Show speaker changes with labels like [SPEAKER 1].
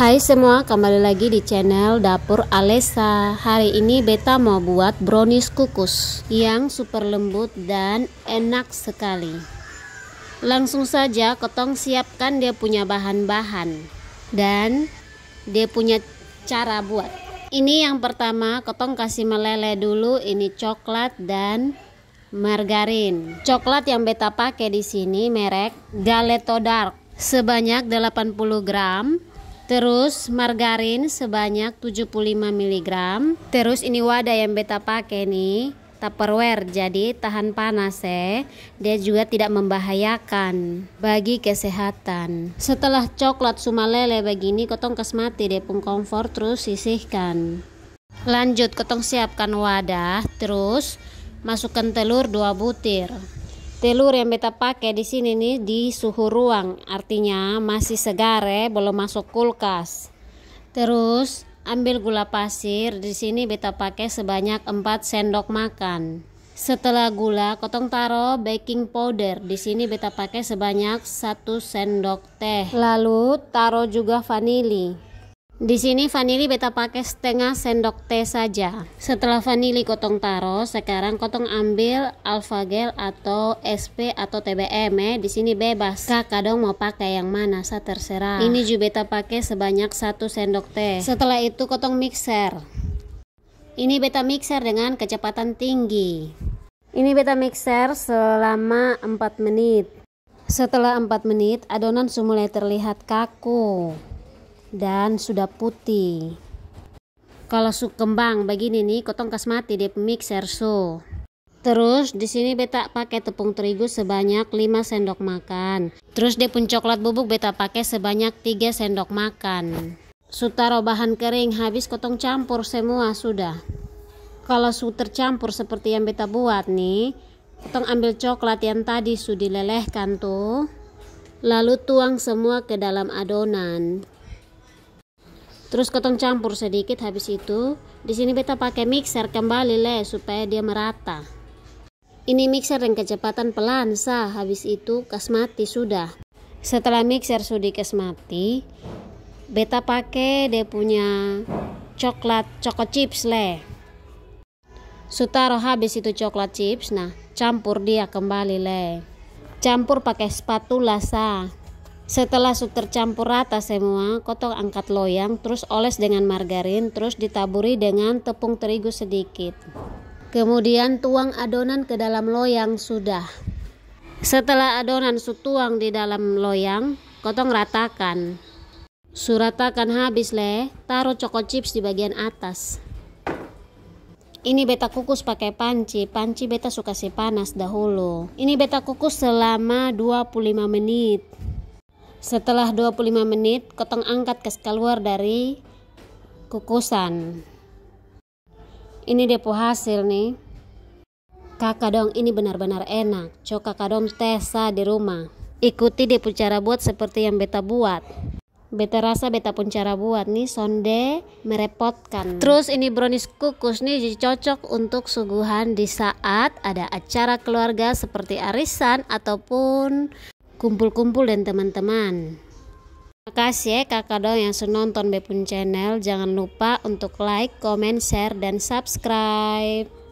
[SPEAKER 1] Hai semua, kembali lagi di channel Dapur Alesa. Hari ini beta mau buat brownies kukus yang super lembut dan enak sekali. Langsung saja ketong siapkan dia punya bahan-bahan dan dia punya cara buat. Ini yang pertama, ketong kasih meleleh dulu ini coklat dan margarin. Coklat yang beta pakai di sini merek Galetto Dark sebanyak 80 gram Terus margarin sebanyak 75 mg. Terus ini wadah yang beta pakai nih, Tupperware jadi tahan panas ya. Dia juga tidak membahayakan bagi kesehatan. Setelah coklat sumalele begini kotong kasmati deh pun komfort terus sisihkan. Lanjut kotong siapkan wadah terus masukkan telur 2 butir telur yang beta pakai di sini nih di suhu ruang artinya masih segar ya belum masuk kulkas terus ambil gula pasir di sini beta pakai sebanyak 4 sendok makan setelah gula kotong taro baking powder di sini beta pakai sebanyak 1 sendok teh lalu taro juga vanili di sini vanili beta pakai setengah sendok teh saja. Setelah vanili kotong taro. sekarang kotong ambil alfagel atau SP atau TBM Eh. Di sini bebas. Kak kadang mau pakai yang mana, saya terserah. Ini juga beta pakai sebanyak satu sendok teh. Setelah itu kotong mixer. Ini beta mixer dengan kecepatan tinggi. Ini beta mixer selama 4 menit. Setelah 4 menit, adonan sudah mulai terlihat kaku dan sudah putih kalau su kembang begini nih kotong mati di mixer so Terus di sini beta pakai tepung terigu sebanyak 5 sendok makan. Terus dia pun coklat bubuk beta pakai sebanyak 3 sendok makan. Sutaro bahan kering habis kotong campur semua sudah. Kalau su tercampur seperti yang beta buat nih, kotong ambil coklat yang tadi su dilelehkan tuh. Lalu tuang semua ke dalam adonan terus ketong campur sedikit habis itu di sini beta pakai mixer kembali le supaya dia merata ini mixer dengan kecepatan pelan sah habis itu kas mati sudah setelah mixer sudah kas mati beta pakai dia punya coklat coklat chips le Sutaro habis itu coklat chips, nah campur dia kembali le. Campur pakai spatula sah setelah tercampur rata semua, kotok angkat loyang, terus oles dengan margarin, terus ditaburi dengan tepung terigu sedikit. Kemudian tuang adonan ke dalam loyang sudah. Setelah adonan tuang di dalam loyang, potong ratakan. Suratakan habis le, taruh coko chips di bagian atas. Ini beta kukus pakai panci, panci beta suka si panas dahulu. Ini beta kukus selama 25 menit. Setelah 25 menit, kotong angkat ke keluar dari kukusan. Ini depo hasil nih. Kakak dong ini benar-benar enak. Coba kakak dong tesa di rumah. Ikuti depo cara buat seperti yang beta buat. Beta rasa beta pun cara buat nih sonde merepotkan. Terus ini brownies kukus nih cocok untuk suguhan di saat ada acara keluarga seperti arisan ataupun kumpul-kumpul dan teman-teman. Terima kasih ya kakak dong yang sudah nonton Bepun Channel. Jangan lupa untuk like, comment, share, dan subscribe.